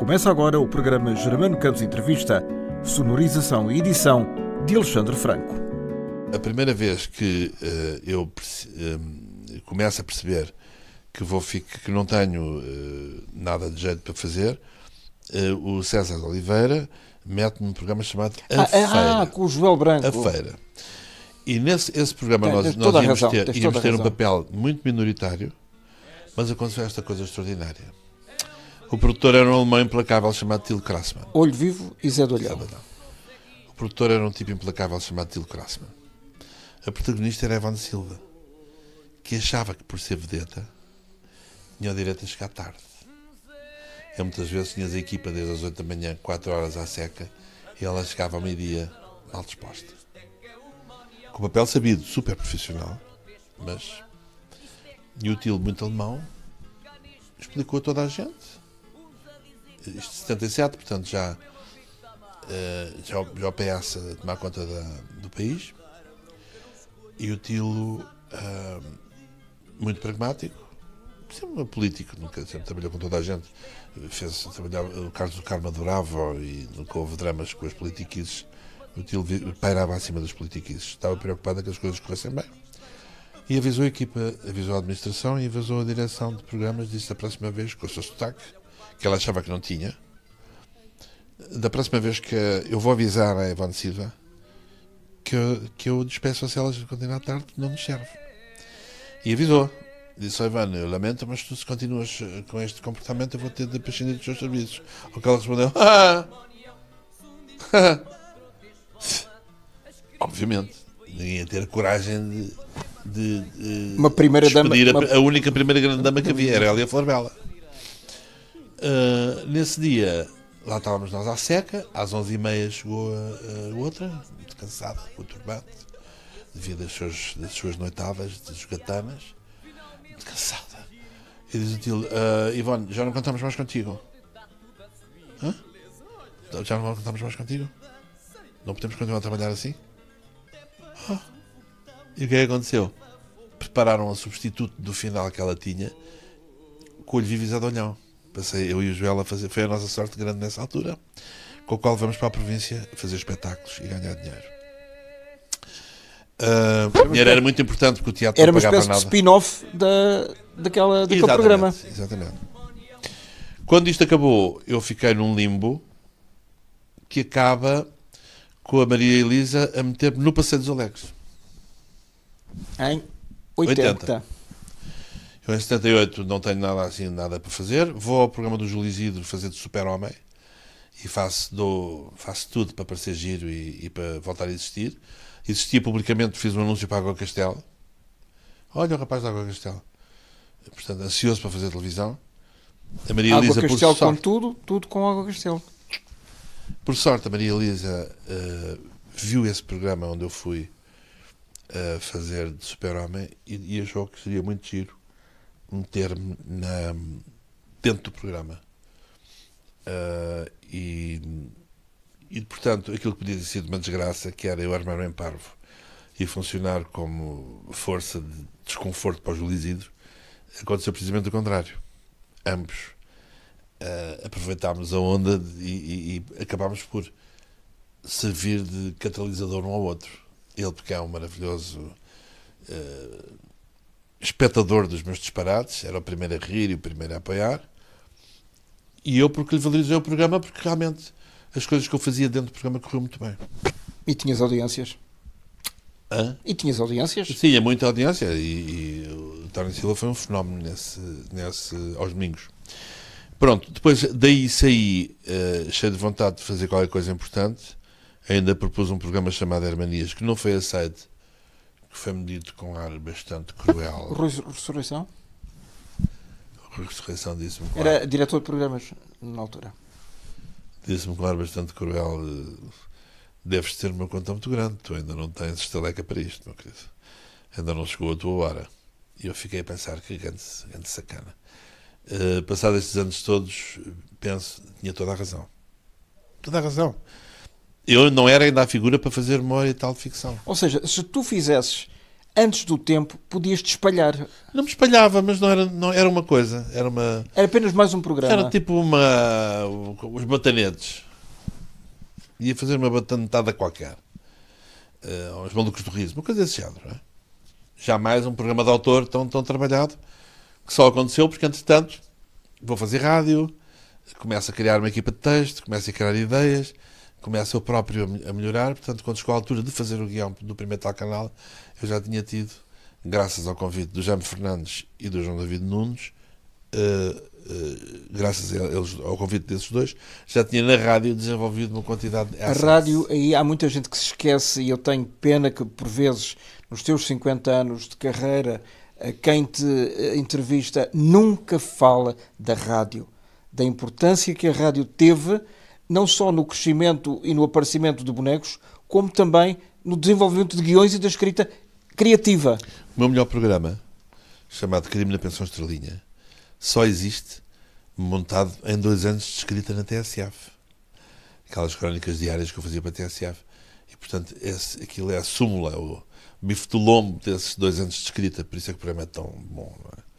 Começa agora o programa Germano Campos Entrevista, sonorização e edição de Alexandre Franco. A primeira vez que uh, eu uh, começo a perceber que, vou ficar, que não tenho uh, nada de jeito para fazer, o César Oliveira mete-me num programa chamado A ah, ah, Feira. Ah, com o Joel Branco. A Feira. E nesse esse programa Tem, nós, nós íamos razão, ter, íamos ter um papel muito minoritário, mas aconteceu esta coisa extraordinária o produtor era um alemão implacável chamado Till Krasman. Olho Vivo e Zé do Olhão. O produtor era um tipo implacável chamado Till Krasman. A protagonista era Evan Silva, que achava que por ser vedeta tinha o direito a chegar tarde. Eu é, muitas vezes tinha a equipa desde as 8 da manhã, 4 horas à seca, e ela chegava ao meio-dia mal disposta. Com papel sabido, super profissional, mas e o muito alemão explicou a toda a gente isto 77, portanto já, eh, já, já o PS a tomar conta da, do país, e o Tilo eh, muito pragmático, sempre um político, nunca, sempre trabalhou com toda a gente, fez o Carlos do Carmo adorava e nunca houve dramas com as politiquices, o Tilo pairava acima das politiquices, estava preocupado que as coisas corressem bem. E avisou a equipa, avisou a administração e avisou a direção de programas, disse a próxima vez, com o seu sotaque, que ela achava que não tinha. Da próxima vez que eu vou avisar a Ivone Silva que eu, que eu despeço se ela continuar tarde, não me serve. E avisou. Disse oh, ao Ivone, eu lamento, mas tu se continuas eh, com este comportamento, eu vou ter de prescindir dos teus serviços. o que ela respondeu, ah! Obviamente, ninguém ia ter coragem de, de, de uma primeira dama, uma... a única primeira grande dama que havia era Elia Florbela. Uh, nesse dia, lá estávamos nós à seca, às 11h30 chegou a, a outra, muito cansada, turbante devido às suas, das suas noitadas, das gatanas, muito cansada. E diz o tio, uh, Ivone, já não cantamos mais contigo. Hã? Já não cantamos mais contigo? Não podemos continuar a trabalhar assim? Oh. E o que é que aconteceu? Prepararam a substituto do final que ela tinha, com o olhão. Passei eu e o Joel a fazer, foi a nossa sorte grande nessa altura, com a qual vamos para a província fazer espetáculos e ganhar dinheiro. Uh, dinheiro era muito importante porque o teatro era não pagava nada. Era uma espécie de spin-off da, daquela, daquele exatamente, programa. Exatamente. Quando isto acabou, eu fiquei num limbo que acaba com a Maria Elisa a meter-me no Passeio dos Alegres. Em 80. 80 em 78 não tenho nada assim, nada para fazer. Vou ao programa do Júlio Isidro fazer de super-homem e faço, dou, faço tudo para parecer giro e, e, para voltar a existir. Existia publicamente, fiz um anúncio para a Água Castelo. Olha o rapaz da Água Castelo. Portanto, ansioso para fazer televisão. A Maria Água Elisa, por sorte, com tudo, tudo com Água Por sorte, a Maria Elisa uh, viu esse programa onde eu fui uh, fazer de super-homem e, e achou que seria muito giro um termo na, dentro do programa. Uh, e, e, portanto, aquilo que podia ter sido uma desgraça, que era eu armar-me em parvo e funcionar como força de desconforto para Júlio lízidos, aconteceu precisamente o contrário. Ambos uh, aproveitámos a onda de, e, e, acabámos por servir de catalisador um ao outro. Ele, porque é um maravilhoso uh, espectador dos meus disparates, era o primeiro a rir e o primeiro a apoiar, e eu porque lhe valorizei o programa, porque realmente as coisas que eu fazia dentro do programa corriam muito bem. E tinhas audiências? Hã? E tinhas audiências? Tinha é muita audiência e, e o Tony Silva foi um fenómeno nesse, nesse, aos domingos. Pronto, depois daí saí uh, cheio de vontade de fazer qualquer coisa importante. Ainda propus um programa chamado Hermanias, que não foi aceito que foi medido com ar bastante cruel. Ressurreição? Ressurreição disse-me claro. Era diretor de programas na altura. Disse-me com ar bastante cruel. Eh, Deves ter uma conta muito grande, tu ainda não tens estaleca para isto, meu querido. Ainda não chegou a tua hora. E eu fiquei a pensar que grande, grande sacana. Uh, passados estes anos todos, penso, tinha toda a razão. Toda a razão. Eu não era ainda a figura para fazer memória e tal ficção. Ou seja, se tu fizesses antes do tempo, podias te espalhar. Não me espalhava, mas não era, não, era uma coisa. Era, uma, era apenas mais um programa. Era tipo uma. os batanetes. Ia fazer uma batanetada qualquer. Uh, eh, os malucos do riso, uma coisa desse género. Não é? Jamais um programa de autor tão, tão trabalhado que só aconteceu porque, entretanto, vou fazer rádio, começo a criar uma equipa de texto, começo a criar ideias, começa eu próprio a melhorar. Portanto, quando chegou a altura de fazer o guião do primeiro tal canal, eu já tinha tido, graças ao convite do Jaime Fernandes e do João David Nunes, uh, uh, graças a eles, ao convite desses dois, já tinha na rádio desenvolvido uma quantidade de A rádio, aí há muita gente que se esquece, e eu tenho pena que, por vezes, nos teus 50 anos de carreira, eh, quem te entrevista nunca fala da rádio, da importância que a rádio teve não só no crescimento e no aparecimento de bonecos, como também no desenvolvimento de guiões e da escrita criativa. O meu melhor programa, chamado Crime na Pensão Estrelinha, só existe montado em dois anos de escrita na TSF. Aquelas crónicas diárias que eu fazia para a TSF. E, portanto, esse, aquilo é a súmula, o bife do lombo desses dois anos de escrita. Por isso é que o programa é tão bom. Não é?